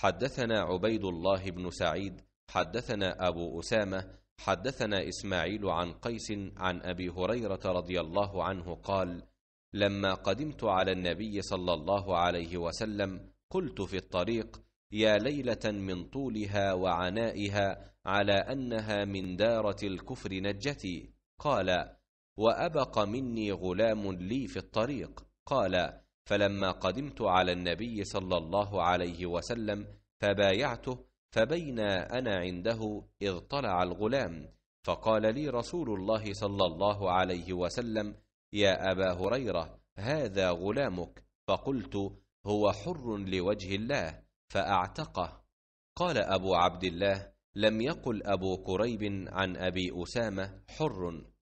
حدثنا عبيد الله بن سعيد حدثنا ابو اسامه حدثنا اسماعيل عن قيس عن ابي هريره رضي الله عنه قال لما قدمت على النبي صلى الله عليه وسلم قلت في الطريق يا ليله من طولها وعنائها على انها من داره الكفر نجتي قال وابق مني غلام لي في الطريق قال فلما قدمت على النبي صلى الله عليه وسلم فبايعته فبينا انا عنده اذ طلع الغلام فقال لي رسول الله صلى الله عليه وسلم يا ابا هريره هذا غلامك فقلت هو حر لوجه الله فاعتقه قال ابو عبد الله لم يقل ابو كريب عن ابي اسامه حر